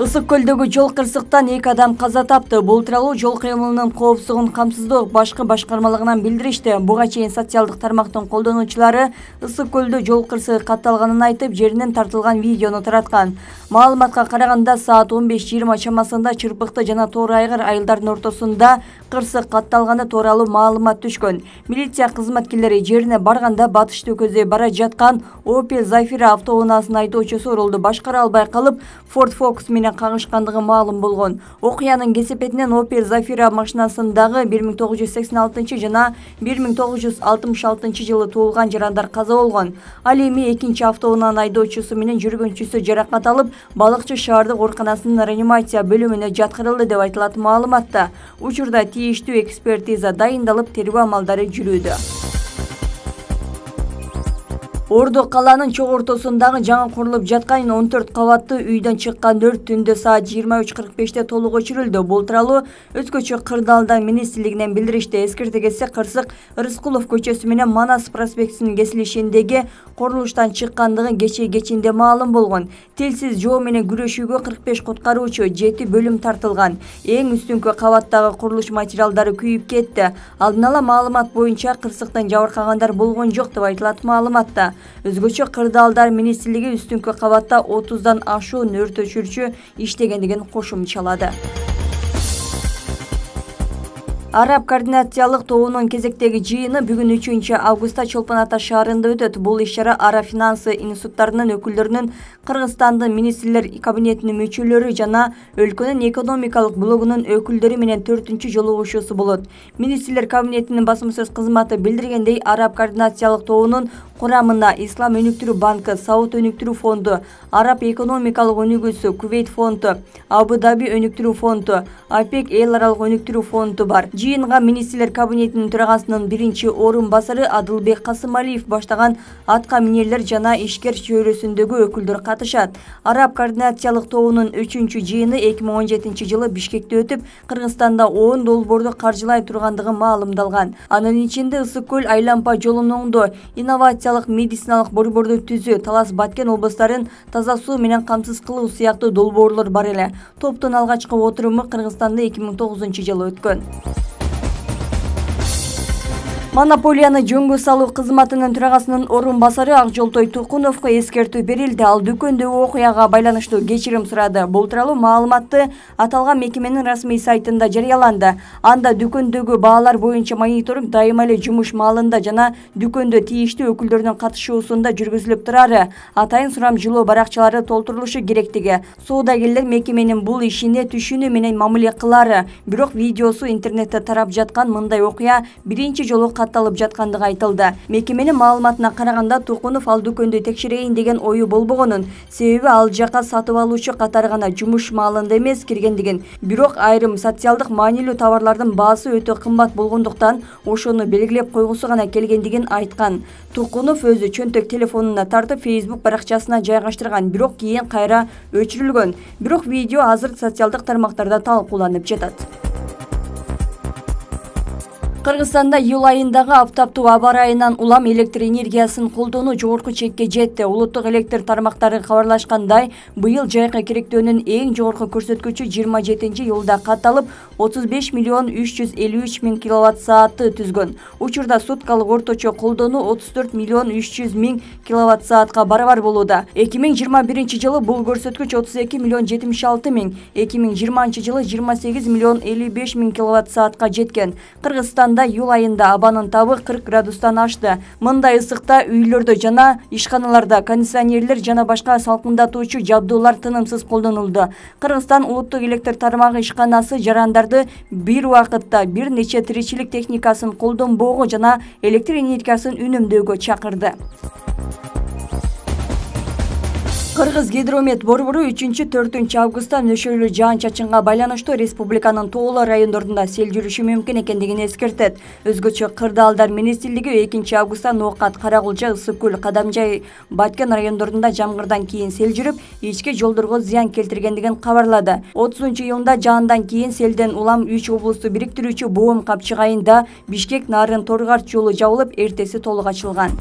ысык көлдөгү жол кырсыктан эки адам каза тапты бул тууралуу жол кыймылынын коопсуздугун камсыздоо башкы башкармалыгынан билдиришти буга чейин социалдык тармактын колдонуучулары ысык көлдө жол кырсыгы катталганын айтып жеринен тартылган видеону тараткан маалыматка караганда саат он беш жыйырма чамасында чырпыкты жана тоор айгыр айылдардын ортосунда кырсык катталганы тууралуу маалымат түшкөн милиция кызматкерлери жерине барганда батышты көздөй бара жаткан opel zafira автоунаасынын айдоочусу оролды башкара албай калып ford focus менен қағышқандығы кагышкандыгы маалым болған. окуянын кесепетінен опер зафира машинасындағы 1986 жына, 1966 жүз сексен жылы туылған жарандар қаза болгон ал эми экинчи автоунаанын айдоочусу менен жүргүнчүсү жаракат алып балықшы шаардык ооруканасынын реанимация бөліміне жатқырылды деп айтылат маалыматта учурда тийиштүү экспертиза дайындалып тергөө амалдары ордо калаанын чоң ортосундагы жаңы курулуп жаткан он төрт кабаттуу үйдөн чыккан өрт түндө саат жыйырма үч кырк беште толук өчүрүлдү бул тууралуу өзгөчө кырдаалдар министрлигинен билдиришти эскерте кетсек кырсык рыскулов көчөсү менен манас проспектисинин кесилишиндеги курулуштан чыккандыгы кечээ кечинде маалым болгон тилсиз жоо менен күрөшүүгө кырк беш куткаруучу жети бөлүм тартылган эң үстүңкү кабаттагы курулуш материалдары күйүп кетти алдын ала маалымат боюнча кырсыктан жабыркагандар болгон жок деп айтылат маалыматта өзгөчө кырдаалдар министрлиги үстүнкү кабатта отуздан ашуун нөрт өчүрүүчү иштегендигин кошумчалады араб координациялык тобунун кезектеги жыйыны бүгүн үчүнчү августта чолпон ата шаарында өтөт бул иш чара араб финансы институттарынын өкүлдөрүнүн кыргызстандын министрлер кабинетинин мүчөлөрү жана өлкөнүн экономикалык блогунун өкүлдөрү менен төртүнчү жолугушуусу болот министрлер кабинетинин басма сөз кызматы билдиргендей араб координациялык тобунун құрамына ислам өнүктүрүү банкы сауд өнүктүрүү фонду араб экономикалық өнүгүүсү кувейт фонду абу даби өнүктүрүү фонду апек эл аралык өнүктүрүү фонду бар жыйынга министрлер кабинетінің төрагасынын бірінші орун басары адылбек касымалиев баштаған атка минерлер жана ишкер чөйрөсүндөгү өкүлдөр катышат араб координациялык тобунун үчүнчү жыйыны эки миң он жетинчи жылы бишкекте өтүп кыргызстанда он долбоорду каржылай тургандыгы маалымдалган анын ичинде ысык көл айлампа оңдоо инновация медициналык борборду түзүү талас баткен облустарын таза суу менен камсыз кылуу сыяктуу долбоорлор бар эле топтун алгачкы отуруму кыргызстанда эки миң тогузунчу жылы өткөн монополияны жөнгө салуу кызматынын төрагасынын орун басары акжолтой туркуновго эскертүү берилди ал дүкөндөгү окуяга байланыштуу кечирим сұрады бул тууралуу маалыматты аталган мекеменин расмий сайтында жарыяланды анда дүкөндөгү баалар боюнча мониторинг дайыма эле жумуш маалында жана дүкөндө тийиштүү өкүлдөрдүн катышуусунда жүргүзүлүп турары атайын сурамжылоо баракчалары толтурулушу керектиги соодагерлер мекеменин бұл ишине түшүнүү менен мамиле қылары бирок видеосу интернетте тарап жаткан мындай окуя биринчи жолу катталып жаткандыгы айтылды мекеменин маалыматына караганда Тукунов ал дүкөндү текшерейин деген ою болбогонун себеби ал жака сатып алуучу катары гана жумуш маалында эмес киргендигин бирок айрым социалдык маанилүү товарлардын баасы өтө кымбат болгондуктан ошону белгилеп койгусу гана келгендигин айткан Тукунов өзү чөнтөк телефонуна тартып фейсбук баракчасына жайгаштырган бирок кийин кайра өчүрүлгөн бирок видео азыр социалдык тармактарда талкууланып жатат Қырғызстанда ел айындағы аптапту абарайынан улам электр энергиясын қолдону жоғырқы чекке жетті. Улыттық электр тармақтары қаварлашқандай, бұйыл жайқы керектөнің ең жоғырқы көрсеткүші 27-ші елда қаталып, 35 миллион 353 мін киловатт сааты түзгін. Учырда сұтқалық орточы қолдону 34 миллион 300 мін киловатт саатқа барвар болуда. 2021 жылы бұл көрсеткүш 32 миллион 76 мін, 2020 жылы 28 миллион 55 мін киловатт жеткен. Қырғызстан Казанда июль айында абанын табы 40 градустан ашты. Мындай ысыкта үйлерді жана ишканаларда кондиционерлер жана башка салкындатуучу жабдуулар тынымсыз қолданылды. Қырғыстан улуттук электр тармағы ишканасы жарандарды бир уақытта бир нече тиричилик техникасын колдонбоого жана электр энергиясын үнөмдөөгө чакырды. кыргыз гидромет борбору үчүнчү төртүнчү августта нөшөлүү жаан чачынга байланыштуу республиканын тоолуу райондорунда сел жүрүшү мүмкүн экендигин эскертет өзгөчө кырдаалдар министрлиги экинчи августта ноокат кара кулжа ысык көл кадам жай баткен райондорунда жамгырдан кийин сел жүрүп ички жолдорго зыян келтиргендигин кабарлады отузунчу июлда жаандан кийин селден улам үч облусту бириктирүүчү боом капчыгайында бишкек нарын торгарт жолу жабылып эртеси толук ачылган